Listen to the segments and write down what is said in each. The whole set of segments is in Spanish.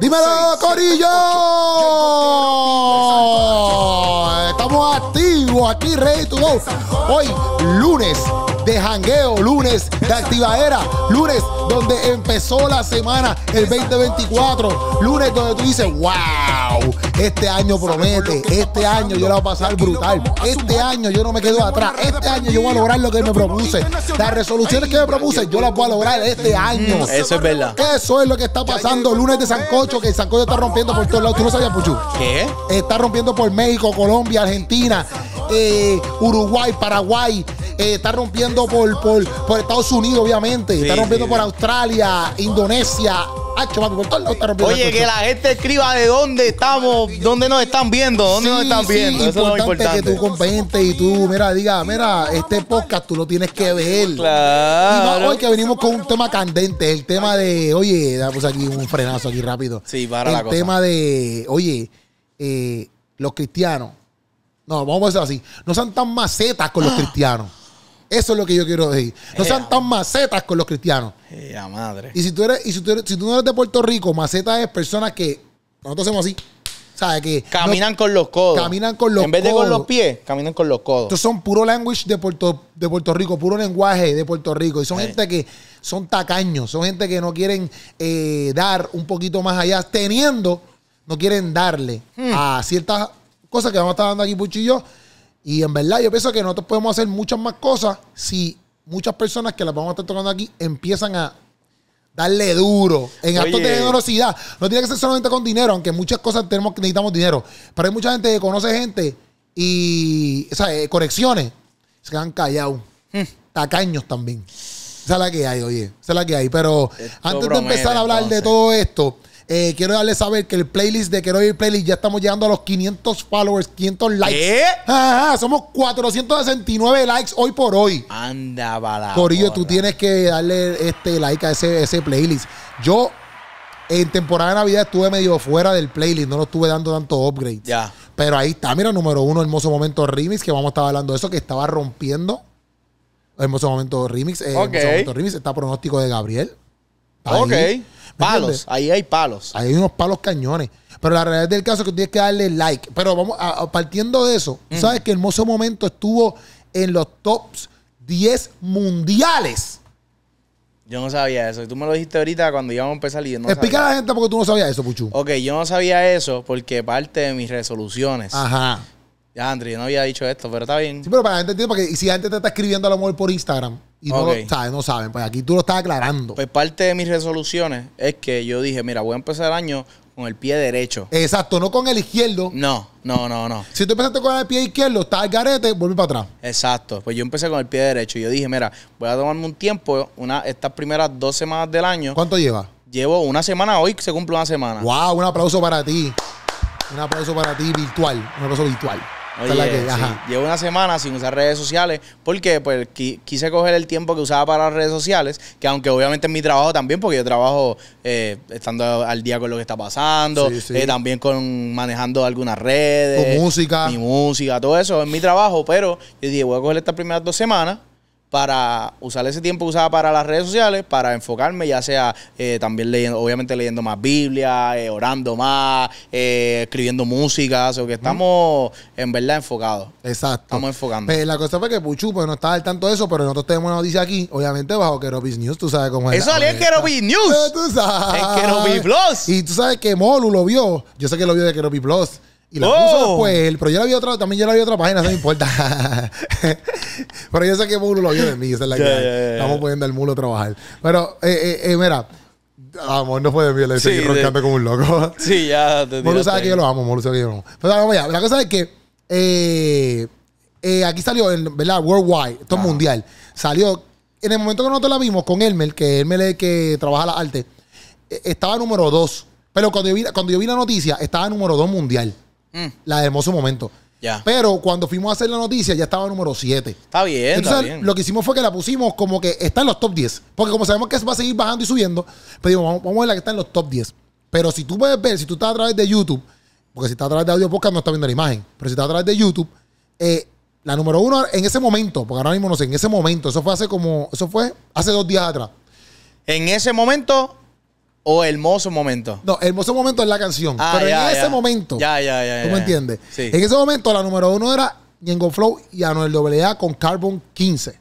¡Dímelo, Corillo! Estamos activos aquí, ready to Hoy, lunes de jangueo, lunes de activadera, lunes donde empezó la semana el 2024, lunes donde tú dices, wow, este año promete, este año yo la voy a pasar brutal, este año yo no me quedo atrás, este año yo voy a lograr lo que me propuse, las resoluciones que me propuse yo las voy a lograr este año. Mm, eso es verdad. Eso es lo que está pasando lunes de Sancocho, que el Sancocho está rompiendo por todos lados, tú no sabías, Puchu. ¿Qué? Está rompiendo por México, Colombia, Argentina. Eh, Uruguay, Paraguay. Eh, está rompiendo por, por, Estados Unidos, obviamente. está rompiendo por Australia, Indonesia. Ah, oye, que la gente escriba de dónde estamos, dónde nos están viendo, dónde nos están viendo. es importante. que tú comentes y tú, mira, diga, mira, este podcast tú lo tienes que ver. Claro. hoy que venimos con un tema candente, el tema de, oye, damos aquí un frenazo aquí rápido. Sí, para el El tema de, oye, eh, los cristianos no, vamos a decir así. No sean tan macetas con los ah. cristianos. Eso es lo que yo quiero decir. No sean tan macetas con los cristianos. ya madre. Y si tú eres, si tú, no eres de Puerto Rico, macetas es personas que nosotros hacemos así. ¿Sabes que Caminan con los codos. Caminan con los codos. En vez de con los pies, caminan con los codos. estos son puro language de Puerto, de Puerto Rico, puro lenguaje de Puerto Rico. Y son gente que son tacaños, son gente que no quieren eh, dar un poquito más allá, teniendo, no quieren darle hmm. a ciertas cosas que vamos a estar dando aquí, Puchillo y en verdad, yo pienso que nosotros podemos hacer muchas más cosas si muchas personas que las vamos a estar tocando aquí empiezan a darle duro en actos de generosidad. No tiene que ser solamente con dinero, aunque muchas cosas tenemos que necesitamos dinero. Pero hay mucha gente que conoce gente y, o eh, conexiones, se han callado hmm. Tacaños también. Esa es la que hay, oye. Esa es la que hay. Pero antes de empezar a hablar de todo esto, eh, quiero darle saber que el playlist de Quiero ir Playlist ya estamos llegando a los 500 followers, 500 likes. ¿Qué? somos 469 likes hoy por hoy. Anda, bala. ello, tú tienes que darle este like a ese, ese playlist. Yo en temporada de Navidad estuve medio fuera del playlist, no lo estuve dando tanto upgrade. Ya. Pero ahí está, mira, número uno, hermoso momento remix, que vamos a estar hablando de eso, que estaba rompiendo. Hermoso momento remix. Eh, hermoso momento remix. Está pronóstico de Gabriel. Ok. Palos, ahí hay palos. Ahí hay unos palos cañones. Pero la realidad del caso es que tienes que darle like. Pero vamos, partiendo de eso, ¿sabes que Hermoso Momento estuvo en los tops 10 mundiales? Yo no sabía eso. Tú me lo dijiste ahorita cuando íbamos a empezar y Explica a la gente porque tú no sabías eso, Puchu. Ok, yo no sabía eso porque parte de mis resoluciones. Ajá. Ya, André, yo no había dicho esto, pero está bien. Sí, pero para la gente porque si la gente te está escribiendo a lo mejor por Instagram, y no, lo, ¿sabes? no saben. Pues aquí tú lo estás aclarando. Pues parte de mis resoluciones es que yo dije, mira, voy a empezar el año con el pie derecho. Exacto, no con el izquierdo. No, no, no, no. Si tú empezaste con el pie izquierdo, está al garete, vuelve para atrás. Exacto, pues yo empecé con el pie derecho. yo dije, mira, voy a tomarme un tiempo, una, estas primeras dos semanas del año. ¿Cuánto lleva? Llevo una semana, hoy se cumple una semana. ¡Wow! Un aplauso para ti. Un aplauso para ti virtual, un aplauso virtual. Llevo una semana sin usar redes sociales porque pues quise coger el tiempo que usaba para las redes sociales, que aunque obviamente es mi trabajo también, porque yo trabajo eh, estando al día con lo que está pasando, eh, también con manejando algunas redes. música. Mi música, todo eso es mi trabajo, pero yo dije, voy a coger estas primeras dos semanas para usar ese tiempo que usaba para las redes sociales, para enfocarme, ya sea eh, también leyendo, obviamente leyendo más Biblia, eh, orando más, eh, escribiendo música, o que estamos en verdad enfocados. Exacto. Estamos enfocando. Pues, la cosa fue que Puchu pues, no estaba al tanto de eso, pero nosotros tenemos una noticia aquí, obviamente bajo Keropis News, tú sabes cómo es. Eso salió en Keropis News. Tú sabes. En Kerobis Plus. Y tú sabes que Molu lo vio. Yo sé que lo vio de Keropis Plus. Y la puso puso oh. después pero yo la vi otra, también yo la vi otra página, no me importa. pero yo sé que Mulo lo vio de mí, esa es la que estamos poniendo al Mulo a trabajar. Pero, eh, eh, eh mira, amor no fue de mí, le seguí roncando como un loco. sí, ya te Molo sabe que yo lo amo, Mulu sabe que yo lo amo. Pero vamos allá, la cosa es que eh, eh, aquí salió, ¿verdad? Worldwide, esto es mundial. Salió, en el momento que nosotros la vimos con Elmer, que Elmer es el que trabaja la arte, e, estaba número dos Pero cuando yo, vi, cuando yo vi la noticia, estaba número dos mundial. Mm. La de hermoso momento. Ya. Pero cuando fuimos a hacer la noticia, ya estaba número 7. Está bien. Entonces, está bien. lo que hicimos fue que la pusimos como que está en los top 10. Porque como sabemos que va a seguir bajando y subiendo, pedimos, pues vamos, a ver la que está en los top 10. Pero si tú puedes ver, si tú estás a través de YouTube, porque si estás a través de audio podcast no estás viendo la imagen, pero si estás a través de YouTube, eh, la número uno en ese momento, porque ahora mismo no sé, en ese momento, eso fue hace como, eso fue hace dos días atrás. En ese momento, o hermoso momento. No, hermoso momento es la canción. Ah, pero en ese momento. Ya, ya, ya. ¿Tú me entiendes? Sí. En ese momento la número uno era Ñengo Flow y Anuel AA con Carbon 15.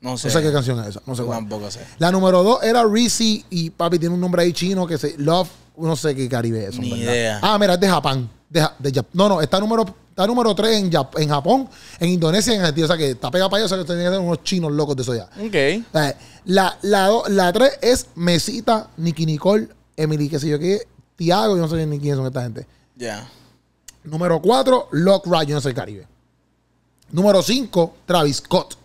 No sé. No sé qué canción es esa. No sé cuál. Tampoco sé. La número dos era rizzy y papi tiene un nombre ahí chino que se. Love, no sé qué caribe es. Ni idea. Ah, mira, es de Japón. De, de no, no, está número está número 3 en, Jap en Japón, en Indonesia en Argentina. O sea que está pegado para allá, o sea que tienen que ser unos chinos locos de eso ya. Ok. Eh, la, la, la tres es Mesita, Nikki Nicole, Emily, qué sé yo qué, Tiago, yo no sé ni quiénes son esta gente. Ya. Número 4, Lock Ride, yo no sé el Caribe. Número 5, Travis Scott.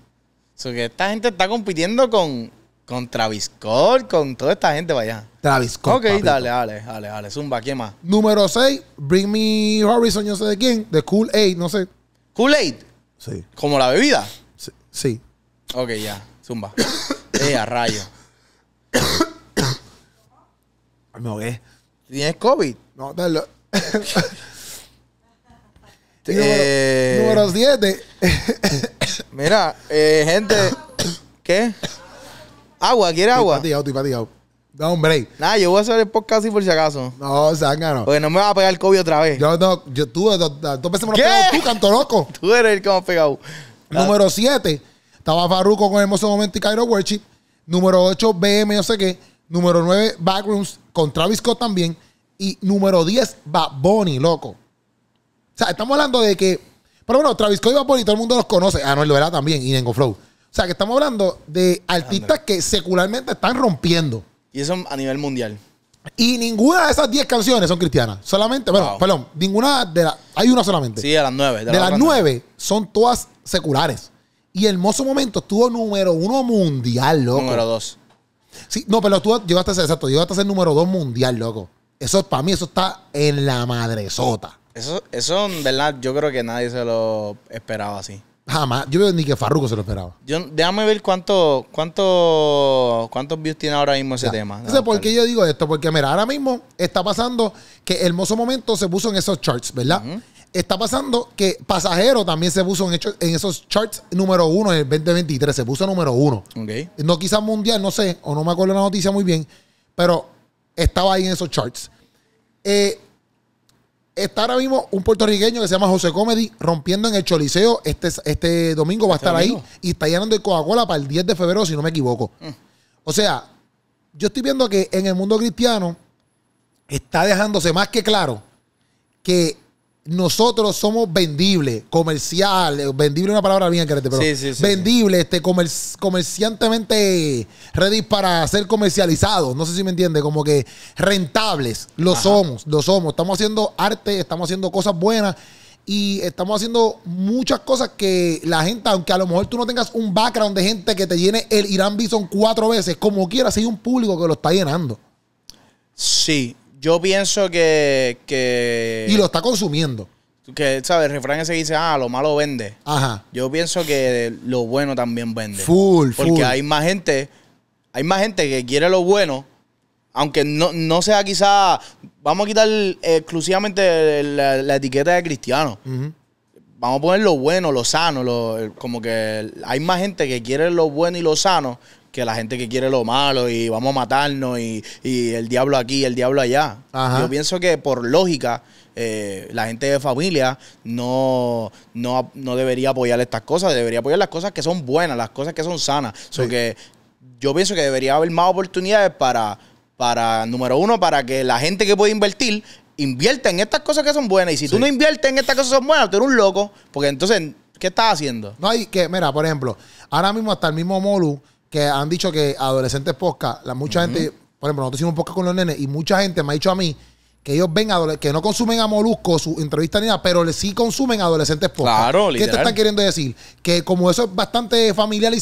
sea que esta gente está compitiendo con, con Travis Scott, con toda esta gente vaya. Travis Scott. Ok, dale, dale, dale, dale. Zumba, ¿quién más? Número 6, Bring Me Horizon, yo no sé de quién, de Cool Aid, no sé. ¿Cool Aid? Sí. ¿Como la bebida? Sí. sí. Ok, ya. Zumba. Eh, a rayo. Me ahogué. ¿Tienes COVID? No, dale. Eh, número 7. Mira, eh, gente, ¿qué? Agua, ¿quiere agua? Estoy estoy No, hombre. Nada, yo voy a hacer el podcast así por si acaso. No, sanga, no. Porque no me va a pegar el COVID otra vez. Yo no, yo tú, dos veces me lo pegado tú, canto loco. tú eres el que me has pegado. Número 7. Estaba Farruko con el Hermoso Momento y Cairo Worship. Número 8, BM, no sé qué. Número 9, Backrooms con Travis Scott también. Y número 10, Bad Bunny, loco. O sea, estamos hablando de que. Pero bueno, Travis Scott y Bad todo el mundo los conoce. Ah, no, lo también, y Nengo Flow. O sea, que estamos hablando de artistas que secularmente están rompiendo. Y eso a nivel mundial. Y ninguna de esas 10 canciones son cristianas. Solamente, bueno, perdón, ninguna de las. Hay una solamente. Sí, de las 9. De, de las 9 son todas seculares. Y mozo momento estuvo número uno mundial, loco. Número dos. Sí, no, pero tú llegaste a ser, exacto, llegaste a ser número dos mundial, loco. Eso para mí, eso está en la madresota. Eso, eso, en verdad, yo creo que nadie se lo esperaba así. Jamás. Yo veo ni que Farruko se lo esperaba. déjame ver cuánto, cuánto, cuántos views tiene ahora mismo ese tema. sé ¿por qué yo digo esto? Porque, mira, ahora mismo está pasando que el mozo Momento se puso en esos charts, ¿verdad? Está pasando que Pasajero también se puso en, esos charts número uno en el 2023. Se puso número uno. No quizás mundial, no sé, o no me acuerdo la noticia muy bien, pero estaba ahí en esos charts. Eh, está ahora mismo un puertorriqueño que se llama José Comedy rompiendo en el Choliseo este, este domingo, va a ¿Este estar ahí y está llenando el Coca-Cola para el 10 de febrero, si no me equivoco. Mm. O sea, yo estoy viendo que en el mundo cristiano está dejándose más que claro que nosotros somos vendibles, comerciales eh, vendible es una palabra bien, querete, pero sí, vendible, este, comerciantemente ready para ser comercializados, no sé si me entiende, como que rentables, lo somos, lo somos, estamos haciendo arte, estamos haciendo cosas buenas y estamos haciendo muchas cosas que la gente, aunque a lo mejor tú no tengas un background de gente que te llene el Irán Bison cuatro veces, como quieras, hay un público que lo está llenando. Sí, yo pienso que, que. Y lo está consumiendo. Que, ¿sabes? El refrán ese dice, ah, lo malo vende. Ajá. Yo pienso que lo bueno también vende. Full, Porque hay más gente, hay más gente que quiere lo bueno, aunque no, no sea quizá, vamos a quitar exclusivamente la, etiqueta de cristiano. Vamos a poner lo bueno, lo sano, como que hay más gente que quiere lo bueno y lo sano que la gente que quiere lo malo y vamos a matarnos y, el diablo aquí, el diablo allá. Yo pienso que por lógica, eh, la gente de familia no, no, debería apoyar estas cosas, debería apoyar las cosas que son buenas, las cosas que son sanas. yo pienso que debería haber más oportunidades para, para, número uno, para que la gente que puede invertir invierta en estas cosas que son buenas. Y si tú no inviertes en estas cosas que son buenas, tú eres un loco, porque entonces, ¿qué estás haciendo? No, hay que, mira, por ejemplo, ahora mismo hasta el mismo Molu que han dicho que adolescentes posca, la mucha gente, por ejemplo, nosotros hicimos un podcast con los nenes y mucha gente me ha dicho a mí que ellos ven que no consumen a Molusco su entrevista ni nada, pero sí consumen adolescentes podcast. Claro, ¿Qué te están queriendo decir? Que como eso es bastante familiar y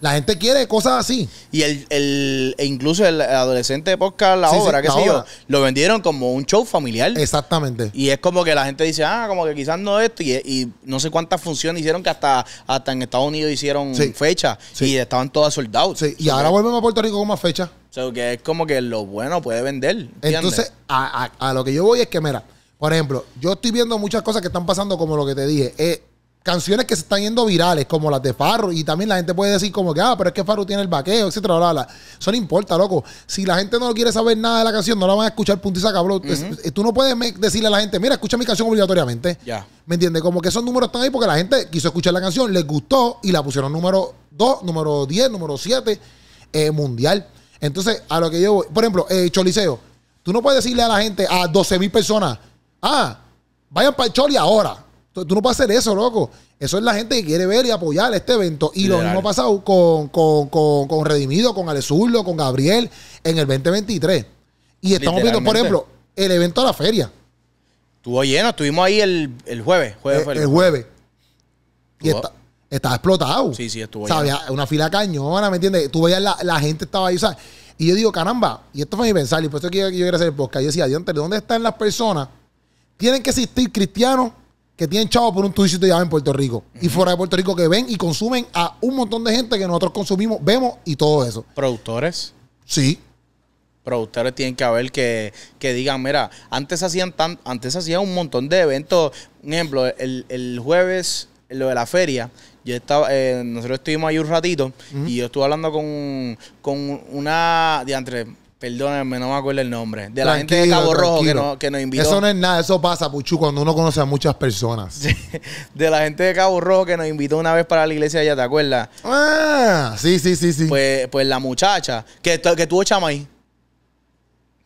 la gente quiere cosas así. Y el, e incluso el adolescente podcast, la obra, sí, lo vendieron como un show familiar. Exactamente. Y es como que la gente dice, ah, como que quizás no esto, y, no sé cuántas funciones hicieron que hasta, hasta en Estados Unidos hicieron fecha y estaban todas soldados. Y ahora vuelven a Puerto Rico con más fechas. Lo que es como que lo bueno puede vender. Entonces, a, lo que yo voy es que, mira, por ejemplo, yo estoy viendo muchas cosas que están pasando, como lo que te dije. Eh, canciones que se están yendo virales, como las de Farro, y también la gente puede decir como que, ah, pero es que Farro tiene el vaqueo, etcétera, bla, bla. Eso no importa, loco. Si la gente no quiere saber nada de la canción, no la van a escuchar, puntiza y eh, tú no puedes decirle a la gente, mira, escucha mi canción obligatoriamente. Ya. ¿Me entiendes? Como que esos números están ahí porque la gente quiso escuchar la canción, les gustó y la pusieron número 2, número 10, número 7, eh, mundial. Entonces, a lo que yo voy, por ejemplo, eh, Choliseo, tú no puedes decirle a la gente, a 12 mil personas, ah, vayan para el Choli ahora. Tú, no puedes hacer eso, loco. Eso es la gente que quiere ver y apoyar este evento. Y lo mismo ha pasado con, con, con, con Redimido, con Alezurlo, con Gabriel en el 2023. Y estamos viendo, por ejemplo, el evento de la feria. Estuvo lleno, estuvimos ahí el, jueves. jueves eh, el, el, jueves. Y, está, estaba explotado. Sí, sí, estuvo ¿sabes? Una fila cañona, ¿me entiendes? Tú veías la, la gente estaba ahí, ¿sabes? Y yo digo, caramba, y esto fue mi pensar, y por eso que yo, quería hacer el podcast. Yo decía, ¿de dónde están las personas? Tienen que existir cristianos que tienen chavos por un y ya en Puerto Rico y fuera de Puerto Rico que ven y consumen a un montón de gente que nosotros consumimos, vemos y todo eso. ¿Productores? Sí. Productores tienen que haber que, digan, mira, antes hacían tan, antes hacían un montón de eventos. Un ejemplo, el, el jueves, lo de la feria, yo estaba, eh, nosotros estuvimos ahí un ratito y yo estuve hablando con, con una, diantre, Perdónenme, no me acuerdo el nombre. De la gente de Cabo Rojo que, que, nos invitó. Eso no es nada, eso pasa, Puchu, cuando uno conoce a muchas personas. de la gente de Cabo Rojo que nos invitó una vez para la iglesia allá, ¿te acuerdas? Ah, sí, sí, sí, sí. Pues, pues la muchacha que, que tuvo Chamay.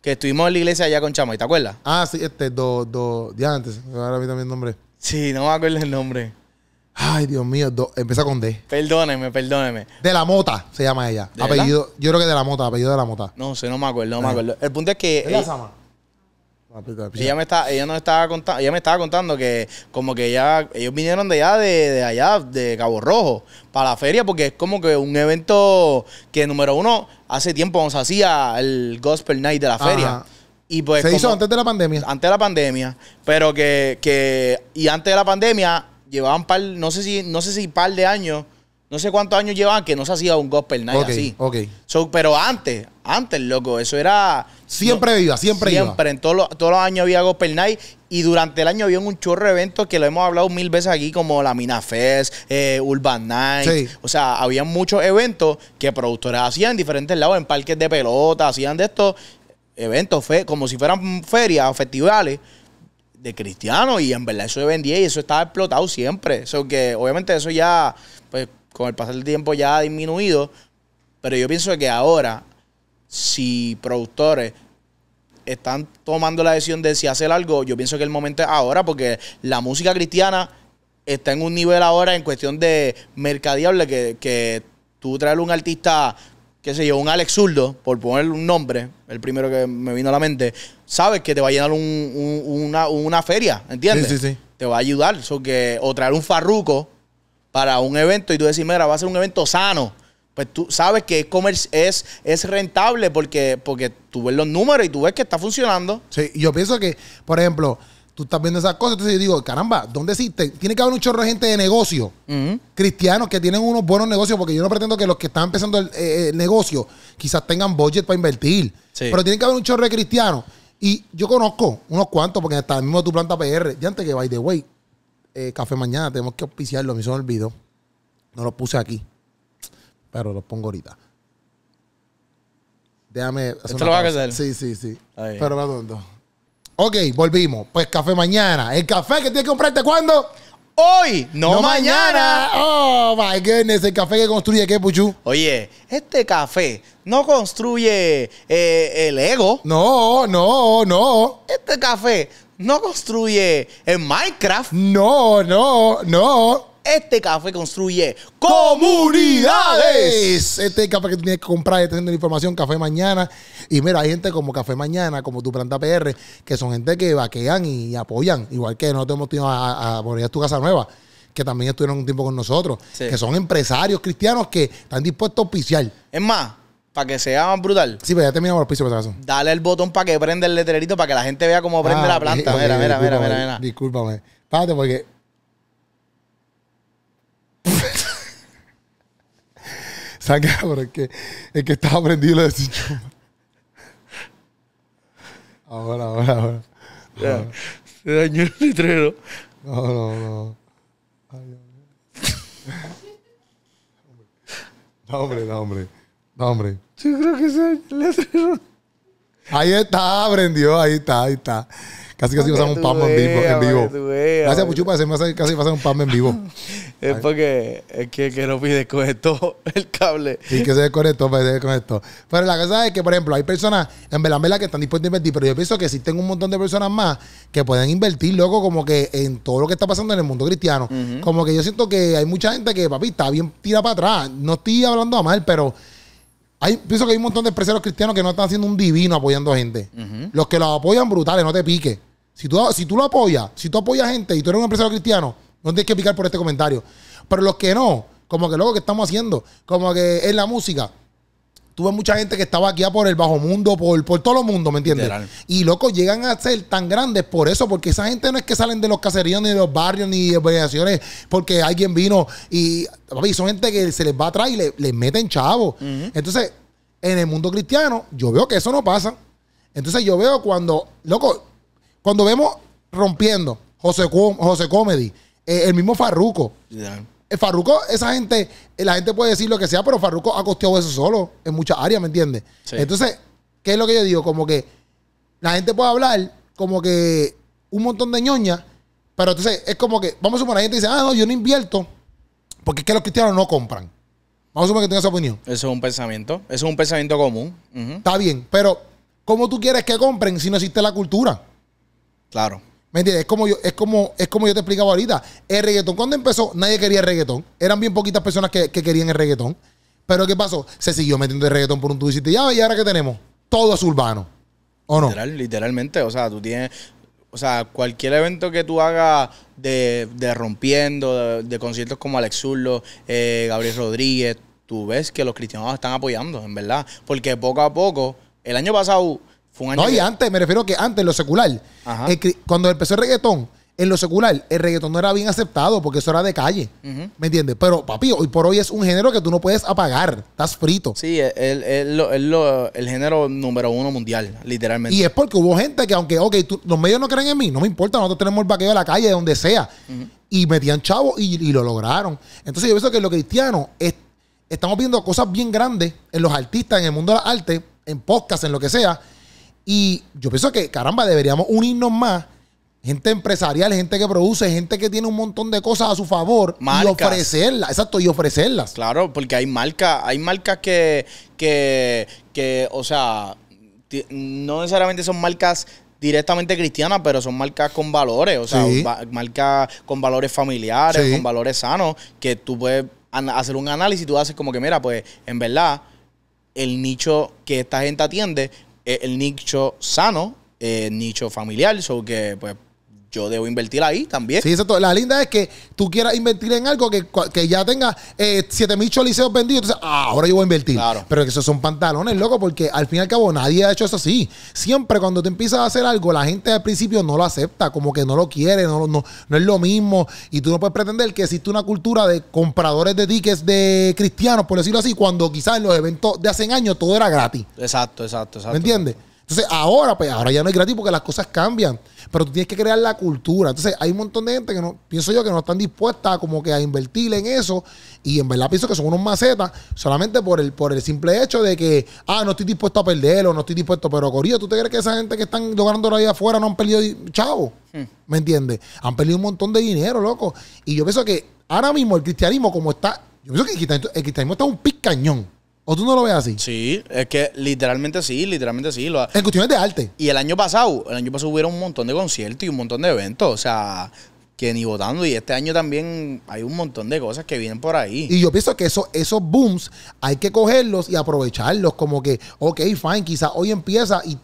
Que estuvimos en la iglesia allá con Chamay, ¿te acuerdas? Ah, sí, este, dos, dos de antes, ahora a también el nombre. Sí, no me acuerdo el nombre. Ay, Dios mío, empieza con D. Perdóneme, perdóneme. De la Mota se llama ella. apellido, yo creo que de la Mota, apellido de la Mota. No no me acuerdo, no me acuerdo. El punto es que. Eh, ah, ella me ella nos estaba contando, ella me estaba contando que como que ya... ellos vinieron de allá, de, allá, de Cabo Rojo, para la feria, porque es como que un evento que número uno, hace tiempo nos hacía el Gospel Night de la feria. Y pues, Se hizo antes de la pandemia. Antes de la pandemia. Pero que, que, y antes de la pandemia, llevaban par, no sé si, no sé si par de años, no sé cuántos años llevaban que no se hacía un gospel night así. Ok, so, Pero antes, antes, loco, eso era... Siempre no, siempre, siempre iba. Siempre, en todos los, los años había gospel night y durante el año había un chorro de eventos que lo hemos hablado mil veces aquí, como la Mina Fest, eh, Urban Night. O sea, había muchos eventos que productores hacían en diferentes lados, en parques de pelota, hacían de estos eventos, fe, como si fueran ferias o festivales de Cristiano, y en verdad eso de vendía y eso estaba explotado siempre. que obviamente eso ya, pues con el pasar del tiempo ya ha disminuido, pero yo pienso que ahora, si productores están tomando la decisión de si hacer algo, yo pienso que el momento es ahora porque la música cristiana está en un nivel ahora en cuestión de mercadeable que, que tú traes un artista qué sé yo, un Alex Zurdo, por ponerle un nombre, el primero que me vino a la mente, sabes que te va a llenar una, feria, ¿entiendes? Sí, sí, sí. Te va a ayudar. que, o traer un farruco para un evento y tú decís, mira, va a ser un evento sano. Pues tú sabes que es, es, es rentable porque, porque tú ves los números y tú ves que está funcionando. Sí, yo pienso que, por ejemplo, tú estás viendo esas cosas. Entonces yo digo, caramba, ¿dónde existe? Tiene que haber un chorro de gente de negocio, cristianos que tienen unos buenos negocios, porque yo no pretendo que los que están empezando el, eh, negocio quizás tengan budget para invertir. Pero tiene que haber un chorro de cristianos. Y yo conozco unos cuantos, porque hasta el mismo tu planta PR, ya antes que by the way, eh, café mañana, tenemos que auspiciarlo, me mí se me No lo puse aquí, pero lo pongo ahorita. Déjame ¿Esto lo va a hacer? Sí, sí, sí. pero Pero perdón Ok, volvimos. Pues café mañana. ¿El café que tienes que comprarte cuándo? Hoy, no, mañana. Oh my goodness, el café que construye qué, Puchu. Oye, este café no construye eh, el ego. No, no, no. Este café no construye el Minecraft. No, no, no. Este café construye comunidades. Este café que tienes que comprar, este la información, Café Mañana. Y mira, hay gente como Café Mañana, como tu planta PR, que son gente que vaquean y apoyan. Igual que nosotros hemos tenido a, a, a tu casa nueva que también estuvieron un tiempo con nosotros, que son empresarios cristianos que están dispuestos a Es más, para que sea más brutal. Sí, pero ya terminamos los pisos, por Dale el botón para que prenda el letrerito, para que la gente vea cómo prende ah, la planta. mira, mira, mira, mira, mira. Discúlpame. Párate porque ¿Sabes qué? Pero es que, estaba aprendido lo de Ahora, ahora, ahora. Ya, se dañó el letrero. No, no, no. no, hombre, no, hombre. No, hombre. Yo creo que se dañó el letrero. Ahí está, aprendió, ahí está, ahí está. Casi casi pasamos un pan en vivo. En vivo. Gracias, Puchu, por hacerme casi pasar un pan en vivo. es porque es que, que no pide todo el cable. Y que se desconectó, pues, pero se desconectó. Pero la cosa es que, por ejemplo, hay personas, en Belamela que están dispuestas a invertir, pero yo pienso que existen un montón de personas más que pueden invertir, luego como que en todo lo que está pasando en el mundo cristiano. Como que yo siento que hay mucha gente que, papi, está bien tira para atrás. No estoy hablando a mal, pero... Hay, pienso que hay un montón de empresarios cristianos que no están haciendo un divino apoyando a gente. Los que los apoyan brutales, no te piques. Si tú, lo apoyas, si tú apoyas gente y tú eres un empresario cristiano, no tienes que picar por este comentario. Pero los que no, como que luego que estamos haciendo, como que es la música, tuve mucha gente que estaba aquí por el bajo mundo, por, por todo el mundo, ¿me entiendes? Y loco, llegan a ser tan grandes por eso, porque esa gente no es que salen de los caseríos, ni de los barrios, ni de organizaciones, porque alguien vino y, papi, son gente que se les va atrás y le, les meten chavo Entonces, en el mundo cristiano, yo veo que eso no pasa. Entonces yo veo cuando, loco, cuando vemos rompiendo José, Comedy, eh, el mismo Farruco. El eh, Farruco, esa gente, eh, la gente puede decir lo que sea, pero Farruco ha costeado eso solo en muchas áreas, ¿me entiendes? Entonces, ¿qué es lo que yo digo? Como que la gente puede hablar como que un montón de ñoña, pero entonces es como que, vamos a suponer, la gente dice, ah, no, yo no invierto, porque es que los cristianos no compran. Vamos a suponer que tenga esa opinión. Eso es un pensamiento, eso es un pensamiento común. Está bien, pero ¿cómo tú quieres que compren si no existe la cultura? Claro. ¿Me entiendes? Es como yo, es como, es como yo te explicaba ahorita. El reggaetón, cuando empezó, nadie quería el reggaetón. Eran bien poquitas personas que, querían el reggaetón. Pero ¿qué pasó? Se siguió metiendo el reggaetón por un tubo y ya, ¿y ahora qué tenemos? Todo es urbano. ¿O no? literalmente, o sea, tú tienes, o sea, cualquier evento que tú hagas de, rompiendo, de, conciertos como Alex Zurlo, eh, Gabriel Rodríguez, tú ves que los cristianos están apoyando, en verdad. Porque poco a poco, el año pasado no, y antes, me refiero a que antes, en lo secular, cuando empezó el reggaetón, en lo secular, el reggaetón no era bien aceptado porque eso era de calle. ¿Me entiendes? Pero, papi, hoy por hoy es un género que tú no puedes apagar. Estás frito. Sí, es el, género número uno mundial, literalmente. Y es porque hubo gente que, aunque, ok, los medios no creen en mí, no me importa, nosotros tenemos el vaqueo de la calle, de donde sea. Y metían chavos y, lo lograron. Entonces, yo pienso que los cristianos estamos viendo cosas bien grandes en los artistas, en el mundo del arte en podcast, en lo que sea y yo pienso que, caramba, deberíamos unirnos más. Gente empresarial, gente que produce, gente que tiene un montón de cosas a su favor y ofrecerlas, exacto, y ofrecerlas. Claro, porque hay marcas, hay marcas que, o sea, no necesariamente son marcas directamente cristianas, pero son marcas con valores, o sea, marcas con valores familiares, con valores sanos, que tú puedes hacer un análisis y tú haces como que, mira, pues en verdad, el nicho que esta gente atiende el nicho sano, el nicho familiar, so que pues yo debo invertir ahí también. Sí, exacto. La linda es que tú quieras invertir en algo que, ya tenga eh, siete mil choliseos vendidos. Entonces, ah, ahora yo voy a invertir. Claro. Pero que esos son pantalones, loco, porque al fin y al cabo nadie ha hecho eso así. Siempre cuando te empiezas a hacer algo, la gente al principio no lo acepta, como que no lo quiere, no, no, es lo mismo. Y tú no puedes pretender que existe una cultura de compradores de tickets de cristianos, por decirlo así, cuando quizás en los eventos de hace años todo era gratis. Exacto, exacto, exacto. ¿Me entiendes? Entonces, ahora, pues ahora ya no es gratis porque las cosas cambian. Pero tú tienes que crear la cultura. Entonces, hay un montón de gente que no, pienso yo, que no están dispuestas como que a invertir en eso. Y en verdad pienso que son unos macetas solamente por el, por el simple hecho de que, ah, no estoy dispuesto a perderlo, no estoy dispuesto. Pero, Corillo, ¿tú te crees que esa gente que están logrando la vida afuera no han perdido chavo? Hmm. ¿Me entiendes? Han perdido un montón de dinero, loco. Y yo pienso que ahora mismo el cristianismo, como está, yo pienso que el cristianismo, está un pic cañón. ¿O tú no lo ves así? Sí, es que literalmente sí, literalmente sí. Lo En cuestiones de arte. Y el año pasado, el año pasado un montón de conciertos y un montón de eventos. O sea, que ni votando. Y este año también hay un montón de cosas que vienen por ahí. Y yo pienso que esos booms hay que cogerlos y aprovecharlos. Como que, ok, fine, quizás hoy empieza y,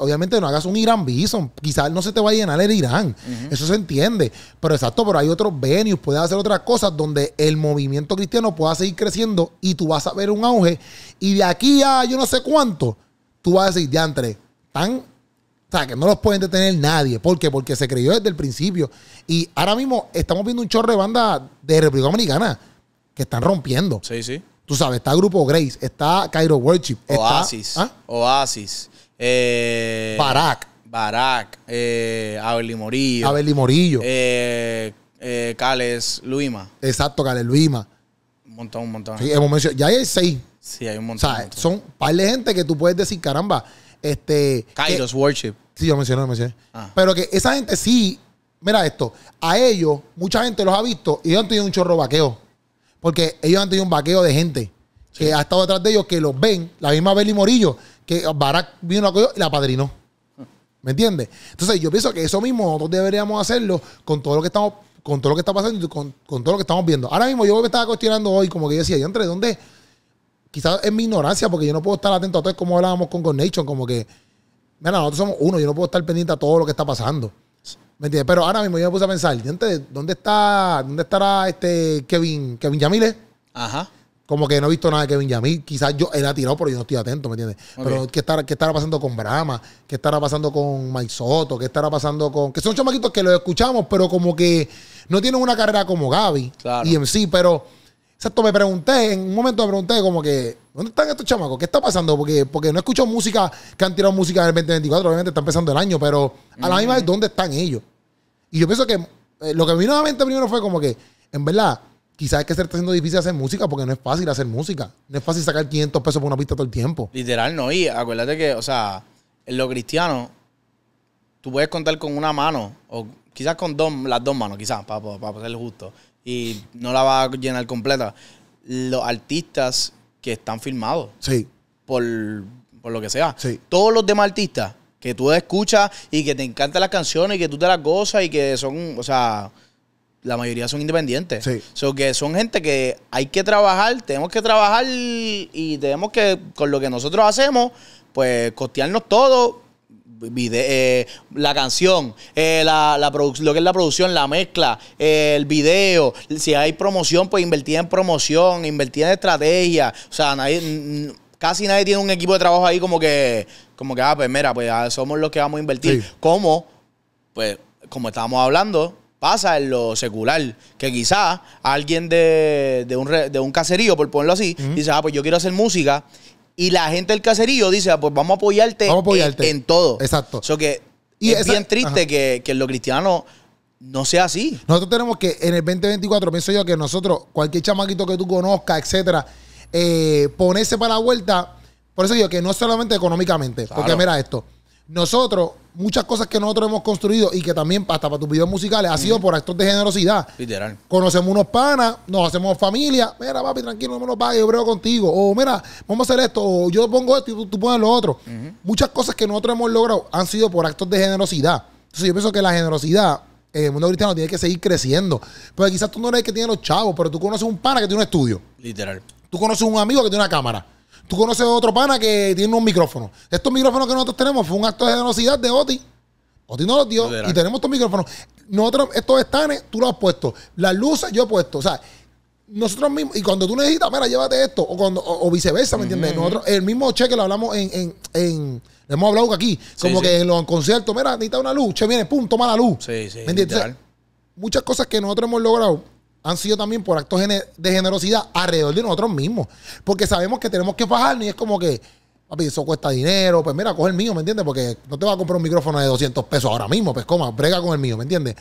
obviamente no hagas un Irán Bison. Quizás no se te va a llenar el Irán. Eso se entiende. Pero exacto, pero hay otros venues, puedes hacer otras cosas donde el movimiento cristiano pueda seguir creciendo y tú vas a ver un auge. Y de aquí a yo no sé cuánto, tú vas a decir, diantre, tan o sea, que no los pueden detener nadie. ¿Por qué? Porque se creyó desde el principio. Y ahora mismo estamos viendo un chorro de banda de República Dominicana que están rompiendo. Sí, sí. Tú sabes, está Grupo Grace, está Cairo Worship, Oasis. ¿ah? Oasis. Eh, Barak. Barak. Eh, Abel Morillo. Abel Morillo. Eh, eh, Cales Luima. Exacto, Cales Luima. Un montón, un montón. Ya hay seis. Sí, hay un montón. O sea, son par de gente que tú puedes decir, caramba, este. Kairos eh, Worship. Sí, yo mencioné, mencioné. Ah. Pero que esa gente sí, mira esto, a ellos, mucha gente los ha visto y ellos han tenido un chorro vaqueo. Porque ellos han tenido un vaqueo de gente que ha estado detrás de ellos, que los ven, la misma Beli Morillo, que Barack vino a y la padrinó. ¿Me entiendes? Entonces yo pienso que eso mismo nosotros deberíamos hacerlo con todo lo que estamos, con todo lo que está pasando y con, todo lo que estamos viendo. Ahora mismo yo me estaba cuestionando hoy, como que yo decía, ¿y entre dónde? Quizás es mi ignorancia, porque yo no puedo estar atento a todo como hablábamos con connection como que mira, nosotros somos uno, yo no puedo estar pendiente a todo lo que está pasando. ¿Me entiendes? Pero ahora mismo yo me puse a pensar, ¿dónde está, dónde estará este Kevin, Kevin Yamile? Ajá. Como que no he visto nada de Kevin Yamil. Quizás yo él ha tirado, pero yo no estoy atento, ¿me entiendes? Pero ¿qué estará, ¿qué estará pasando con Brahma? ¿Qué estará pasando con Mike Soto? ¿Qué estará pasando con.? Que son chamaquitos que los escuchamos, pero como que no tienen una carrera como Gaby y en sí, pero. Exacto, me pregunté, en un momento me pregunté como que ¿Dónde están estos chamacos? ¿Qué está pasando? Porque, porque no escucho música que han tirado música en el 2024. Obviamente está empezando el año, pero a la misma vez, ¿dónde están ellos? Y yo pienso que eh, lo que me vino a la mente primero fue como que, en verdad, quizás es que se está haciendo difícil hacer música porque no es fácil hacer música. No es fácil sacar 500 pesos por una pista todo el tiempo. Literal, no. Y acuérdate que, o sea, en lo cristiano, tú puedes contar con una mano, o quizás con dos, las dos manos, quizás, para, para, ser justo. Y no la va a llenar completa. Los artistas que están filmados, Sí. Por, por lo que sea. Todos los demás artistas que tú escuchas y que te encantan las canciones y que tú te las gozas y que son, o sea, la mayoría son independientes. Sí. que son gente que hay que trabajar, tenemos que trabajar y tenemos que, con lo que nosotros hacemos, pues costearnos todo eh, la canción, eh, la, lo que es la producción, la mezcla, eh, el video. Si hay promoción, pues invertir en promoción, invertir en estrategia. O sea, nadie, casi nadie tiene un equipo de trabajo ahí como que, como que, ah, pues mira, pues ah, somos los que vamos a invertir. ¿Cómo? Pues, como estábamos hablando, pasa en lo secular, que quizás alguien de, de, un, caserío, por ponerlo así, dice, ah, pues yo quiero hacer música y la gente del caserío dice, ah, pues vamos a apoyarte, En, todo. Exacto. que es bien triste que, que, lo cristiano no sea así. Nosotros tenemos que, en el 2024, pienso yo que nosotros, cualquier chamaquito que tú conozcas, etcétera, eh, ponerse para la vuelta. Por eso digo que no solamente económicamente, porque mira esto. Nosotros muchas cosas que nosotros hemos construido y que también hasta para tus videos musicales ha sido por actos de generosidad. Literal. Conocemos unos panas, nos hacemos familia. Mira, papi, tranquilo, no me lo pagues, yo brego contigo. O mira, vamos a hacer esto. O yo pongo esto y tú, pones lo otro. Muchas cosas que nosotros hemos logrado han sido por actos de generosidad. Entonces yo pienso que la generosidad eh, en el mundo cristiano tiene que seguir creciendo. pero quizás tú no eres el que tiene los chavos, pero tú conoces un pana que tiene un estudio. Literal. Tú conoces un amigo que tiene una cámara Tú conoces otro pana que tiene un micrófono. Estos micrófonos que nosotros tenemos fue un acto de generosidad de Oti. Oti no los dio. y tenemos estos micrófonos. Nosotros, estos estanes, tú los has puesto. Las luces yo he puesto. O sea, nosotros mismos, y cuando tú necesitas, mira, llévate esto, o, cuando, viceversa, ¿me entiendes? Nosotros, el mismo cheque lo hablamos en, en, hemos hablado aquí, como que en los conciertos, mira, necesita una luz, che, viene, pum, toma la luz. Sí, sí. ¿Me entiendes? muchas cosas que nosotros hemos logrado han sido también por actos de generosidad alrededor de nosotros mismos. Porque sabemos que tenemos que fajarnos y es como que, papi, eso cuesta dinero, pues mira, coge el mío, ¿me entiendes? Porque no te vas a comprar un micrófono de 200 pesos ahora mismo, pues coma, brega con el mío, ¿me entiendes?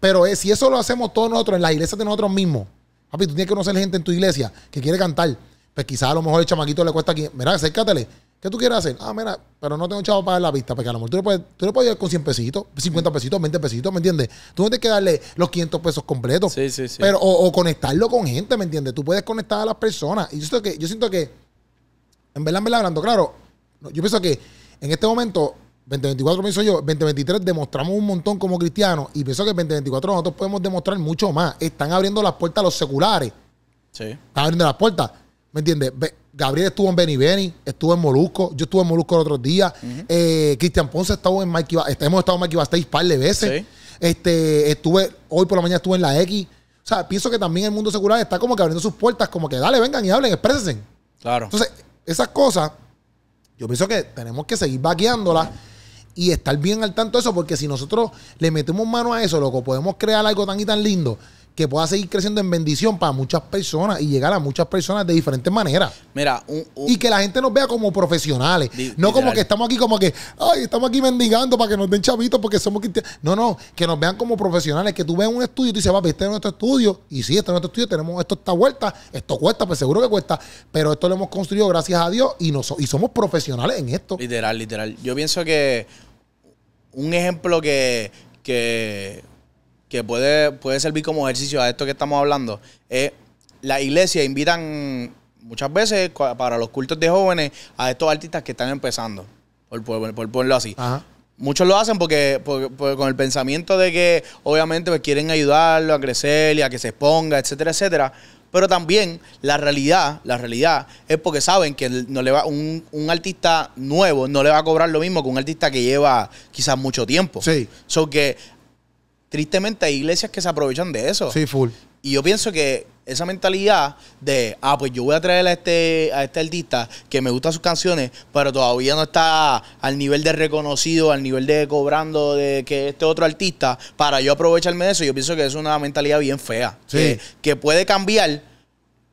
Pero eh, si eso lo hacemos todos nosotros en la iglesia de nosotros mismos, papi, tú tienes que conocer gente en tu iglesia que quiere cantar. Pues quizás a lo mejor el chamaquito le cuesta aquí. Mira, acércatele. ¿Qué tú quieres hacer? Ah, mira, pero no tengo chavo para la vista porque a lo mejor tú le puedes, tú con 100 pesitos, 50 pesitos, 20 pesitos, ¿me entiendes? Tú no tienes que darle los 500 pesos completos. Sí, sí, sí. Pero, o, conectarlo con gente, ¿me entiendes? Tú puedes conectar a las personas. Y yo siento que, yo siento que en verdad, en verdad, hablando, claro, yo pienso que en este momento, 2024 hizo yo, 2023 demostramos un montón como cristianos y pienso que en 2024 nosotros podemos demostrar mucho más. Están abriendo las puertas a los seculares. Sí. Están abriendo las puertas ¿Me entiendes? Gabriel estuvo en Benny Benny, estuvo en Molusco, yo estuve en Molusco el otro día. Eh, Cristian Ponce estuvo en eh, hemos estado en Mikey un par de veces. Este, estuve, hoy por la mañana estuve en la X. O sea, pienso que también el mundo secular está como que abriendo sus puertas, como que dale, vengan y hablen, expresen. Claro. Entonces, esas cosas, yo pienso que tenemos que seguir vaqueándolas y estar bien al tanto de eso, porque si nosotros le metemos mano a eso, loco, podemos crear algo tan y tan lindo que pueda seguir creciendo en bendición para muchas personas y llegar a muchas personas de diferentes maneras. Mira, y que la gente nos vea como profesionales, no como que estamos aquí como que, ay, estamos aquí mendigando para que nos den chavitos porque somos cristianos. No, no, que nos vean como profesionales, que tú veas un estudio y tú dices, papi, este es nuestro estudio, y sí, este es nuestro estudio, tenemos esto esta vuelta, esto cuesta, pues seguro que cuesta, pero esto lo hemos construido gracias a Dios y, nos, y somos profesionales en esto. Literal, literal. Yo pienso que un ejemplo que, que que puede, puede servir como ejercicio a esto que estamos hablando, es la iglesia invitan muchas veces para los cultos de jóvenes a estos artistas que están empezando, por, por, ponerlo así. Muchos lo hacen porque, con el pensamiento de que obviamente pues, quieren ayudarlo a crecer y a que se exponga, etcétera, etcétera. Pero también la realidad, la realidad es porque saben que no le va, un, artista nuevo no le va a cobrar lo mismo que un artista que lleva quizás mucho tiempo. Sí. que tristemente hay iglesias que se aprovechan de eso. Sí, full. Y yo pienso que esa mentalidad de, ah, pues yo voy a traer a este, este artista que me gusta sus canciones, pero todavía no está al nivel de reconocido, al nivel de cobrando de que este otro artista, para yo aprovecharme de eso, yo pienso que es una mentalidad bien fea, sí. que, puede cambiar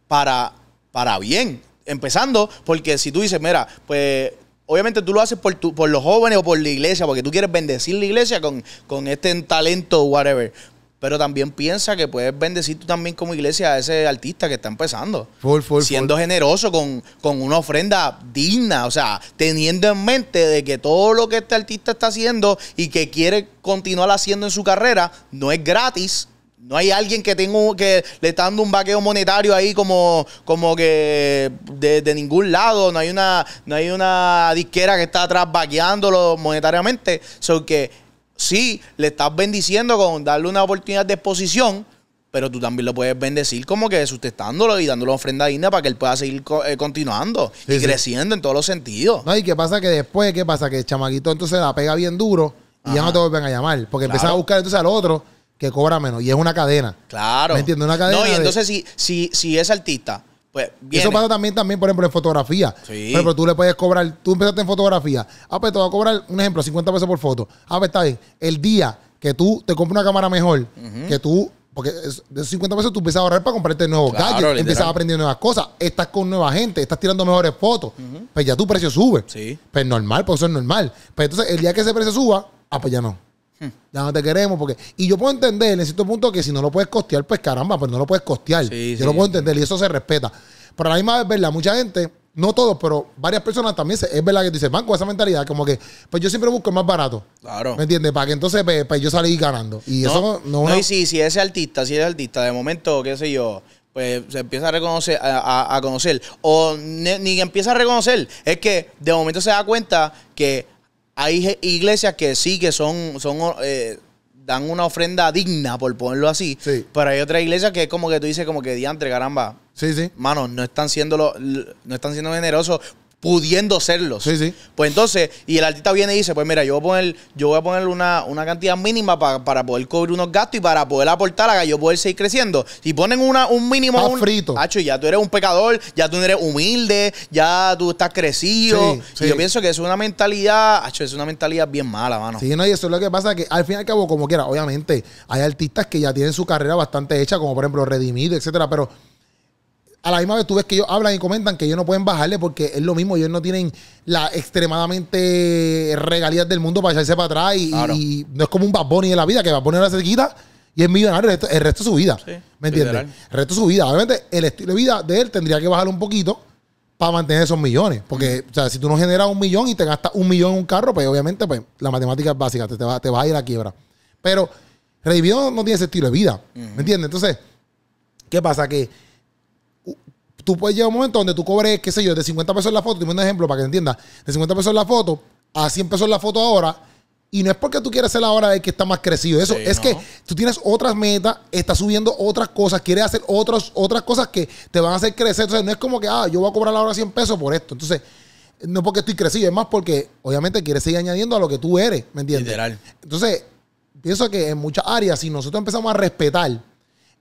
para, para bien. Empezando, porque si tú dices, mira, pues obviamente tú lo haces por, tu, por los jóvenes o por la iglesia, porque tú quieres bendecir la iglesia con, con este talento o whatever. Pero también piensa que puedes bendecir tú también como iglesia a ese artista que está empezando. siendo generoso con, con una ofrenda digna. O sea, teniendo en mente de que todo lo que este artista está haciendo y que quiere continuar haciendo en su carrera no es gratis no hay alguien que tenga que le está dando un vaqueo monetario ahí como, como que de, ningún lado. No hay una, no hay una disquera que está atrás vaqueándolo monetariamente. So que sí, le estás bendiciendo con darle una oportunidad de exposición, pero tú también lo puedes bendecir como que sustentándolo y dándole ofrenda digna para que él pueda seguir eh, continuando y creciendo en todos los sentidos. No, y qué pasa que después, ¿qué pasa? Que el chamaquito entonces la pega bien duro y ya no te vuelven a llamar. Porque empieza a buscar entonces al otro que cobra menos. Y es una cadena. Claro. ¿Me entiendes? Una cadena. No, y entonces si, si, si es artista, pues viene. Eso pasa también, también, por ejemplo, en fotografía. Sí. Por tú le puedes cobrar, tú empezaste en fotografía. Ah, pues te va a cobrar, un ejemplo, 50 pesos por foto. Ah, pues está bien. El día que tú te compras una cámara mejor, que tú porque de esos 50 pesos tú empiezas a ahorrar para comprarte nuevos claro, empiezas a aprender nuevas cosas, estás con nueva gente, estás tirando mejores fotos, pues ya tu precio sube. Sí. Pues normal, por pues, eso es normal. Pues entonces el día que ese precio suba, ah, pues ya no. Ya no te queremos porque... Y yo puedo entender en cierto punto que si no lo puedes costear, pues caramba, pues no lo puedes costear. yo lo puedo entender y eso se respeta. Pero a la misma vez, ¿verdad? Mucha gente, no todos, pero varias personas también, se, es verdad que dice, van con esa mentalidad, como que, pues yo siempre busco el más barato. Claro. ¿Me entiendes? Para que entonces pues, pues yo salí ganando. Y eso no... No, y si, si ese artista, si el artista, de momento, qué sé yo, pues se empieza a reconocer, a, conocer. O ni, empieza a reconocer, es que de momento se da cuenta que hay iglesias que sí, que son, son eh, dan una ofrenda digna, por ponerlo así. Sí. Pero hay otras iglesias que es como que tú dices, como que diantre, caramba. Sí, sí. Mano, no están siendo, lo, no están siendo generosos pudiendo serlos Sí, sí. Pues entonces, y el artista viene y dice, pues mira, yo voy a poner, yo voy a poner una, una cantidad mínima para poder cubrir unos gastos y para poder aportar a que yo poder seguir creciendo. Y ponen una, un mínimo... Un, frito. Hacho, ya tú eres un pecador, ya tú eres humilde, ya tú estás crecido. yo pienso que es una mentalidad, hacho, es una mentalidad bien mala, mano. Sí, no, y eso es lo que pasa, que al fin y al cabo, como quiera, obviamente, hay artistas que ya tienen su carrera bastante hecha, como por ejemplo Redimido, etcétera, pero a la misma vez tú ves que ellos hablan y comentan que ellos no pueden bajarle porque es lo mismo, ellos no tienen la extremadamente regalidad del mundo para echarse para atrás y, no es como un Bad Bunny de la vida, que va a poner la cerquita y es millonario el resto, de su vida. ¿Me entiendes? El resto de su vida. Obviamente el estilo de vida de él tendría que bajar un poquito para mantener esos millones. Porque, o sea, si tú no generas un millón y te gastas un millón en un carro, pues obviamente pues, la matemática es básica, te, te vas, te a ir a quiebra. Pero Redivido no tiene ese estilo de vida. ¿Me entiendes? Entonces, ¿qué pasa? Que tú puedes llegar a un momento donde tú cobres, qué sé yo, de 50 pesos la foto, te un ejemplo para que entiendas, de 50 pesos la foto a 100 pesos la foto ahora. Y no es porque tú quieres ser la hora de que está más crecido. Eso es que tú tienes otras metas, estás subiendo otras cosas, quieres hacer otras cosas que te van a hacer crecer. Entonces, no es como que, ah, yo voy a cobrar ahora 100 pesos por esto. Entonces, no es porque estoy crecido, es más porque obviamente quieres seguir añadiendo a lo que tú eres, ¿me entiendes? Literal. Entonces, pienso que en muchas áreas, si nosotros empezamos a respetar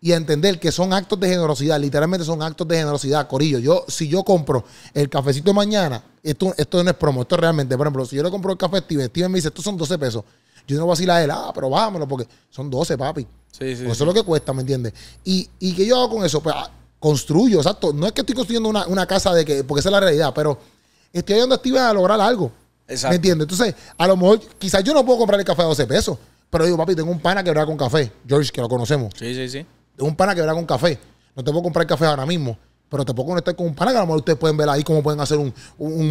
y a entender que son actos de generosidad, literalmente son actos de generosidad, Corillo. Yo, si yo compro el cafecito mañana, esto, esto no es promo, esto realmente, por ejemplo, si yo le compro el café a Steven, Steven me dice, estos son 12 pesos. Yo no voy a decirle a él, ah, pero vámonos, porque son 12, papi. Sí, eso es lo que cuesta, ¿me entiendes? Y, y que yo hago con eso, pues ah, construyo, exacto. No es que estoy construyendo una, casa de que, porque esa es la realidad, pero estoy ayudando a Steven a lograr algo. Exacto. ¿Me entiendes? Entonces, a lo mejor, quizás yo no puedo comprar el café a 12 pesos, pero digo, papi, tengo un pana que con café, George, que lo conocemos. Sí, sí, sí un pana que verá con café. No te puedo comprar café ahora mismo. Pero te puedo conectar con un pana que a lo mejor ustedes pueden ver ahí cómo pueden hacer un,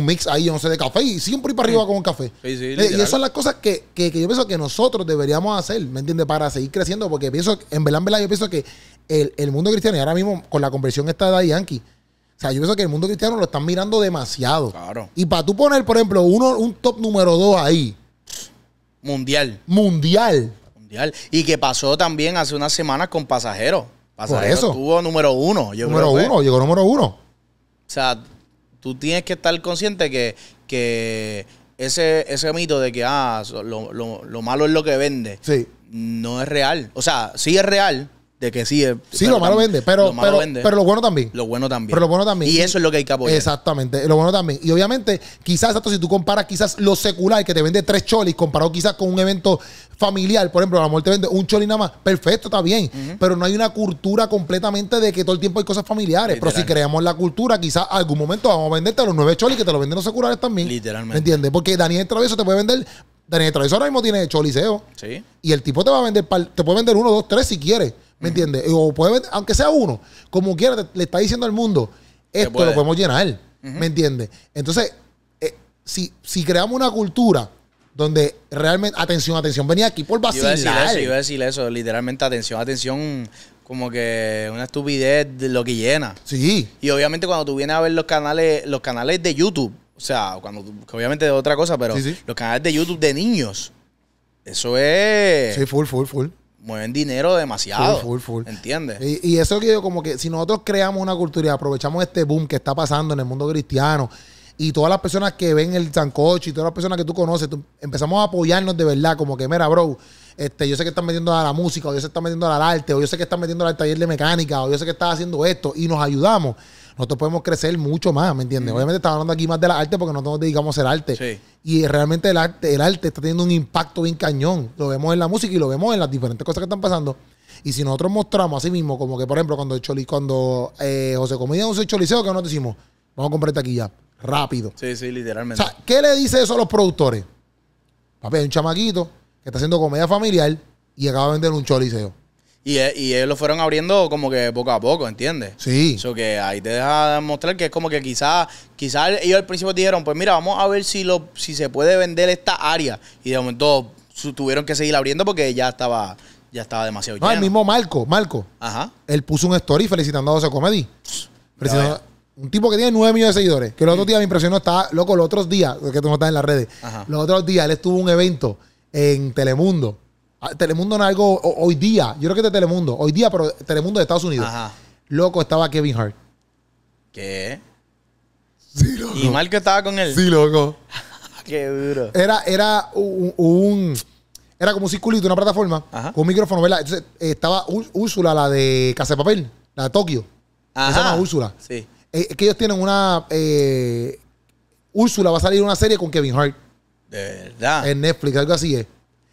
mix ahí, no sé, de café y siempre ir para arriba con un café. Eh, y esas son las cosas que, yo pienso que nosotros deberíamos hacer, ¿me entiendes? Para seguir creciendo, porque pienso, en verdad, en yo pienso que el, mundo cristiano, y ahora mismo con la conversión esta de ahí Yankee, o sea, yo pienso que el mundo cristiano lo están mirando demasiado. Claro. Y para tú poner, por ejemplo, uno, un top número dos ahí. Mundial. Mundial. Y que pasó también hace unas semanas con Pasajeros. Pasajeros estuvo número uno. número uno, llegó número uno. O sea, tú tienes que estar consciente que, ese, ese mito de que ah, lo, malo es lo que vende. Sí. No es real. O sea, sí es real, de que sí. Eh, sí, lo malo vende, pero lo, pero, pero lo bueno también. Lo bueno también. Pero lo bueno también. Y eso es lo que hay que apoyar. Exactamente, lo bueno también. Y obviamente, quizás, si tú comparas quizás lo secular que te vende tres cholis comparado quizás con un evento familiar, por ejemplo, La muerte te vende un choli nada más, perfecto, está bien, pero no hay una cultura completamente de que todo el tiempo hay cosas familiares. Pero si creamos la cultura, quizás algún momento vamos a venderte los nueve cholis que te lo venden los seculares también. Literalmente. ¿Me entiendes? Porque Daniel Traveso te puede vender Daniel Traveso ahora mismo tiene choliseo. Sí. Y el tipo te va a vender, te puede vender uno, dos, tres si quiere. ¿Me entiendes? O puede aunque sea uno, como quiera, le está diciendo al mundo, esto lo podemos llenar. ¿Me entiendes? Entonces, eh, si, creamos una cultura donde realmente, atención, atención, venía aquí por Yo eso, iba decir eso. Literalmente, atención, atención. Como que una estupidez de lo que llena. Sí, Y obviamente cuando tú vienes a ver los canales, los canales de YouTube, o sea, cuando obviamente es otra cosa, pero los canales de YouTube de niños, eso es sí, full, full, full mueven dinero demasiado. Full, full, ¿Entiendes? Y, eso que yo como que si nosotros creamos una cultura y aprovechamos este boom que está pasando en el mundo cristiano y todas las personas que ven el tancoche y todas las personas que tú conoces, empezamos a apoyarnos de verdad, como que mira, bro, este, yo sé que están metiendo a la música, o yo sé que están metiendo al arte, o yo sé que están metiendo al taller de mecánica, o yo sé que están haciendo esto, y nos ayudamos nosotros podemos crecer mucho más, ¿me entiendes? Mm. Obviamente estamos hablando aquí más de la arte porque nosotros nos dedicamos a arte. Y realmente el arte, el arte está teniendo un impacto bien cañón. Lo vemos en la música y lo vemos en las diferentes cosas que están pasando. Y si nosotros mostramos así mismo, como que por ejemplo cuando, Choli, cuando eh, José Comedia Choliseo, que nosotros decimos, vamos a comprar esta aquí ya, rápido. Sí, sí, literalmente. O sea, ¿qué le dice eso a los productores? Papi, hay un chamaquito que está haciendo comedia familiar y acaba de vender un choliseo. E, y, ellos lo fueron abriendo como que poco a poco, ¿entiendes? Sí. Eso que ahí te deja mostrar que es como que quizás ellos al principio dijeron, pues mira, vamos a ver si se puede vender esta área. Y de momento tuvieron que seguir abriendo porque ya estaba ya estaba demasiado no, lleno. el mismo Marco, Marco. Ajá. Él puso un story felicitando a 12 Comedy. un tipo que tiene 9 millones de seguidores. Que el otro mm. día me impresionó, estaba loco, los otros días, que tú no estás en las redes. Ajá. Los otros días él estuvo en un evento en Telemundo Ah, Telemundo no algo hoy día. Yo creo que es de Telemundo. Hoy día, pero Telemundo de Estados Unidos. Ajá. Loco, estaba Kevin Hart. ¿Qué? Sí, loco. Y que estaba con él. Sí, loco. Qué duro. Era, era un, Era como un circulito, una plataforma. Con un micrófono, ¿verdad? Entonces eh, estaba Úrsula, la de Casa de Papel, la de Tokio. Ajá. Esa Úrsula. Sí. Eh, es que ellos tienen una. Eh, Úrsula va a salir una serie con Kevin Hart. De verdad. En Netflix, algo así es.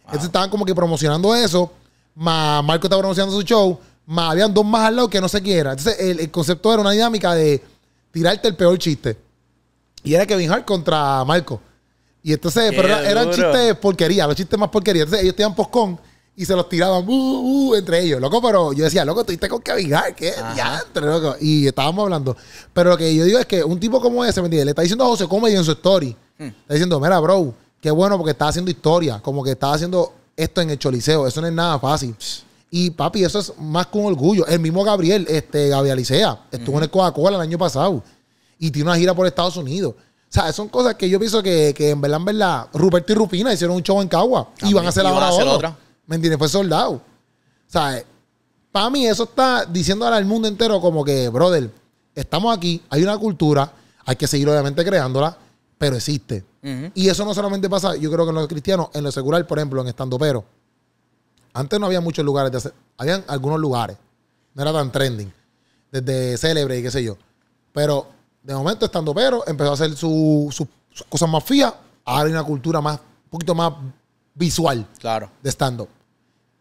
Entonces estaban como que promocionando eso. Más Marco estaba promocionando su show. Más habían dos más al lado que no se quiera. Entonces el, concepto era una dinámica de tirarte el peor chiste. Y era Kevin Hart contra Marco. Y entonces, pero eran chistes de porquería, los chistes más porquería. Entonces ellos tenían postcón y se los tiraban uh, uh, uh, entre ellos, loco. Pero yo decía, loco, estuviste con Kevin Hart, ¿qué? Diantre, loco. Y estábamos hablando. Pero lo que yo digo es que un tipo como ese, ¿me entiendes? Le está diciendo a José Comedy en su story. Hmm. Está diciendo, mira, bro, Qué bueno porque está haciendo historia, como que está haciendo esto en el Choliseo. Eso no es nada fácil. Y papi, eso es más que un orgullo. El mismo Gabriel, este, Gabriel Licea, estuvo en el Coca-Cola el año pasado y tiene una gira por Estados Unidos. O sea, son cosas que yo pienso que, en verdad, en verdad, Ruperto y Rupina hicieron un show en Cagua y ah, pues, van a hacer ahora otra. ¿Me entiendes? Fue soldado. O sea, para mí eso está diciendo al mundo entero como que, brother, estamos aquí, hay una cultura, hay que seguir obviamente creándola, pero existe. Y eso no solamente pasa, yo creo que en los cristianos, en lo secular, por ejemplo, en estando pero. Antes no había muchos lugares de hacer, habían algunos lugares. No era tan trending. Desde célebre y qué sé yo. Pero de momento, estando pero, empezó a hacer sus cosas más fías. Ahora hay una cultura más, un poquito más visual. De Estando.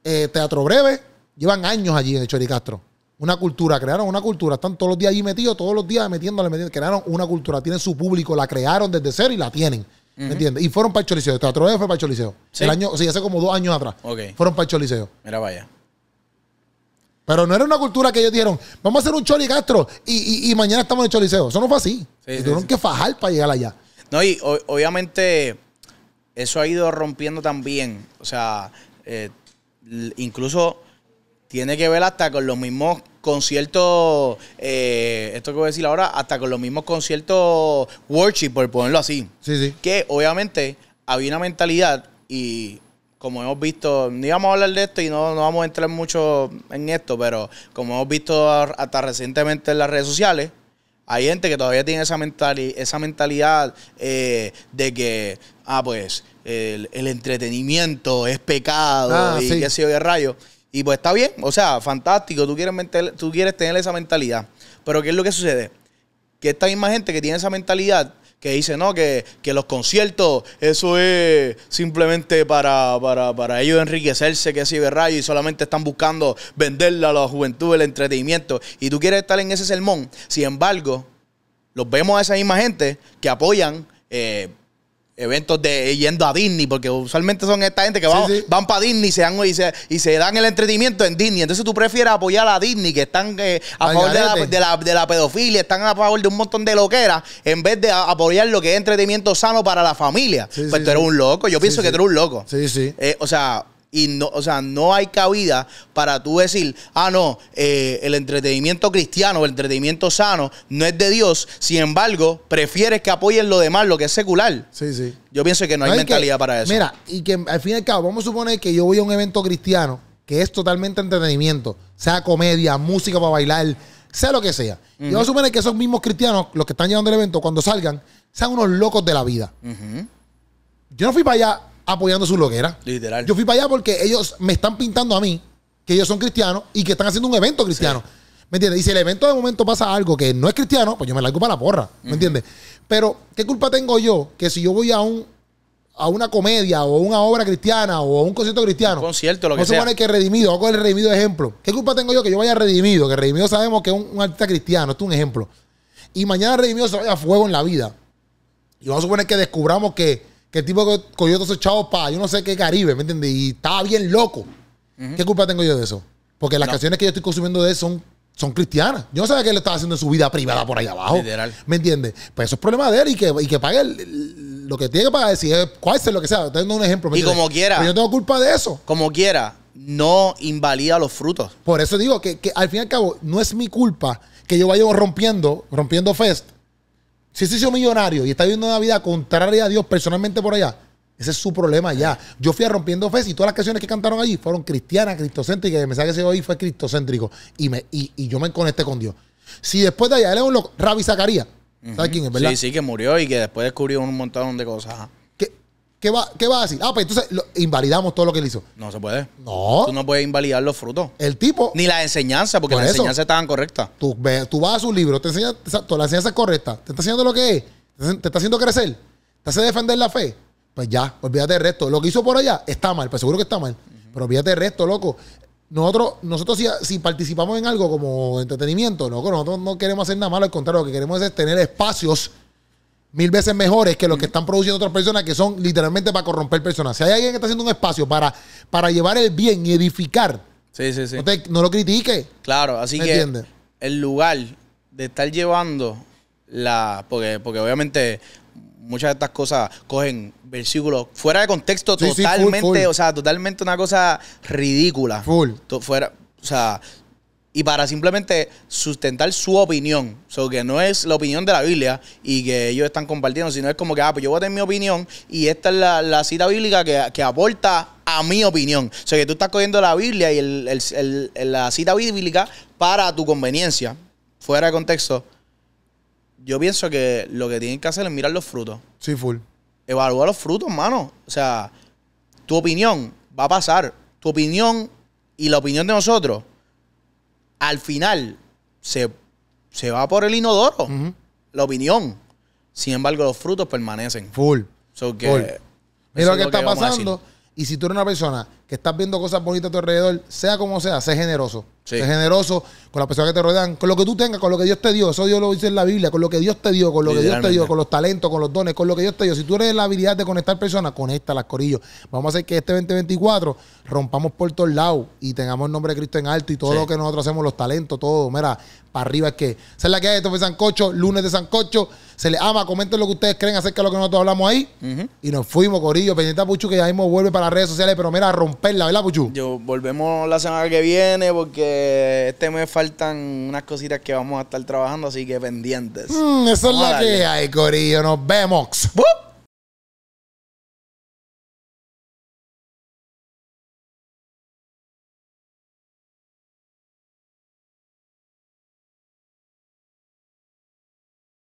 Eh, teatro breve, llevan años allí en el Choricastro. Una cultura, crearon una cultura. Están todos los días ahí metidos, todos los días metiéndole, metiéndole. Crearon una cultura, tienen su público, la crearon desde cero y la tienen. ¿Me entiendes? Y fueron para el Choliseo. Teatro fue para el Choliseo. ¿Sí? año, hace como dos años atrás. Fueron para el Choliseo. Mira, vaya. Pero no era una cultura que ellos dijeron, vamos a hacer un Choli Castro y, mañana estamos en el Choliseo. Eso no fue así. tuvieron que fajar para llegar allá. No, y obviamente eso ha ido rompiendo también. O sea, eh, incluso tiene que ver hasta con los mismos conciertos, eh, esto que voy a decir ahora, hasta con los mismos conciertos worship, por ponerlo así. Sí, sí. Que obviamente había una mentalidad y como hemos visto, no íbamos a hablar de esto y no, no vamos a entrar mucho en esto, pero como hemos visto hasta recientemente en las redes sociales, hay gente que todavía tiene esa, esa mentalidad eh, de que, ah, pues, el, entretenimiento es pecado ah, y sí. qué sé rayo. Y pues está bien, o sea, fantástico, tú quieres, tú quieres tener esa mentalidad. Pero ¿qué es lo que sucede? Que esta misma gente que tiene esa mentalidad, que dice, no, que, los conciertos, eso es simplemente para, para, para ellos enriquecerse, que si rayo, y solamente están buscando venderla a la juventud el entretenimiento. Y tú quieres estar en ese sermón. Sin embargo, los vemos a esa misma gente que apoyan. Eh, eventos de yendo a Disney, porque usualmente son esta gente que van, para Disney se y, se, dan el entretenimiento en Disney. Entonces tú prefieres apoyar a Disney, que están eh, a favor de la, pedofilia, están a favor de un montón de loqueras, en vez de apoyar lo que es entretenimiento sano para la familia. pues tú eres un loco, yo pienso que tú eres un loco. Sí, sí. Eh, o sea, y no, o sea, no hay cabida para tú decir, ah, no, eh, el entretenimiento cristiano, el entretenimiento sano, no es de Dios. Sin embargo, prefieres que apoyen lo demás, lo que es secular. Sí, sí. Yo pienso que no, hay, mentalidad para eso. Mira, y que al fin y al cabo, vamos a suponer que yo voy a un evento cristiano que es totalmente entretenimiento, sea comedia, música para bailar, sea lo que sea. Y vamos a suponer que esos mismos cristianos, los que están llevando el evento, cuando salgan, sean unos locos de la vida. Yo no fui para allá apoyando su loquera. Literal. Yo fui para allá porque ellos me están pintando a mí que ellos son cristianos y que están haciendo un evento cristiano. ¿Me entiendes? Y si el evento de momento pasa algo que no es cristiano, pues yo me la largo para la porra. ¿Me entiendes? Pero, ¿qué culpa tengo yo que si yo voy a un a una comedia o una obra cristiana o a un concierto cristiano. Un concierto, lo que sea. a se que redimido, hago el redimido ejemplo. ¿Qué culpa tengo yo que yo vaya redimido? Que redimido sabemos que es un, un artista cristiano, esto es un ejemplo. Y mañana redimido se vaya a fuego en la vida. Y vamos a suponer que descubramos que que el tipo cogió todos esos chavos para yo no sé qué Caribe, ¿me entiendes? Y estaba bien loco. ¿Qué culpa tengo yo de eso? Porque las canciones que yo estoy consumiendo de él son, cristianas. Yo no sabía que él estaba haciendo en su vida privada por ahí abajo. Literal. ¿Me entiendes? Pues eso es problema de él y que, que pague lo que tiene que pagar. Si es cuál sea lo que sea. Tengo un ejemplo. y como quiera. yo tengo culpa de eso. Como quiera, no invalida los frutos. Por eso digo que, que al fin y al cabo no es mi culpa que yo vaya rompiendo, rompiendo fest si ese hizo millonario y está viviendo una vida contraria a Dios personalmente por allá, ese es su problema ya. Yo fui a Rompiendo Fe y todas las canciones que cantaron allí fueron cristianas, cristocéntricas. Y el mensaje que se dio ahí fue cristocéntrico. Y, me, y, yo me conecté con Dios. Si después de allá, él es un loco, Rabbi Zacarías. ¿Sabes quién es, verdad? Sí, sí, que murió y que después descubrió un montón de cosas. ¿Qué va, ¿Qué va a decir? Ah, pues entonces invalidamos todo lo que él hizo. No se puede. No, Tú no puedes invalidar los frutos. el tipo, Ni la enseñanza, porque las la estaban correcta. tú, tú vas a su libro, te enseña exacto, la enseñanza es correcta, te está enseñando lo que es, te está- haciendo crecer, te hace defender la fe. Pues ya, olvídate del resto. Lo que hizo por allá está mal, pues seguro que está mal. Pero olvídate del resto, loco. Nosotros, nosotros si, participamos en algo como entretenimiento, loco, nosotros no queremos hacer nada malo, al contrario, lo que queremos es tener espacios mil veces mejores que los que mm. están produciendo otras personas que son literalmente para corromper personas. Si hay alguien que está haciendo un espacio para, para llevar el bien y edificar, No, lo critique. Claro, así que el lugar de estar llevando la... Porque, porque obviamente muchas de estas cosas cogen versículos fuera de contexto totalmente, o sea, totalmente una cosa ridícula. Full. fuera, o sea, y para simplemente sustentar su opinión. O sea, que no es la opinión de la Biblia y que ellos están compartiendo, sino es como que, ah, pues yo voy a tener mi opinión y esta es la, cita bíblica que, que, aporta a mi opinión. O sea, que tú estás cogiendo la Biblia y la cita bíblica para tu conveniencia, fuera de contexto. Yo pienso que lo que tienen que hacer es mirar los frutos. Sí, full. Evalúa los frutos, hermano. O sea, tu opinión va a pasar. Tu opinión y la opinión de nosotros al final se, va por el inodoro la opinión. Sin embargo, los frutos permanecen. Full. Full. Mira lo que está pasando. Y si tú eres una persona que estás viendo cosas bonitas a tu alrededor, sea como sea, sé generoso. Sé generoso con las personas que te rodean, con lo que tú tengas, con lo que Dios te dio. Eso Dios lo dice en la Biblia, con lo que Dios te dio, con lo que Dios te dio, con los talentos, con los dones, con lo que Dios te dio. Si tú eres la habilidad de conectar personas, conecta las corillos. Vamos a hacer que este 2024 rompamos por todos lados y tengamos el nombre de Cristo en alto y todo lo que nosotros hacemos, los talentos, todo. Mira, para arriba es que. Esa es la que hay, esto fue Sancocho, lunes de Sancocho. Se le ama, comenten lo que ustedes creen acerca de lo que nosotros hablamos ahí. Y nos fuimos, corillo. Pendiente a Puchu que ya mismo vuelve para las redes sociales, pero mira, romperla, ¿verdad, Puchu? Yo, volvemos la semana que viene porque este mes faltan unas cositas que vamos a estar trabajando, así que pendientes. Mm, eso es lo que hay, Corillo. Nos vemos.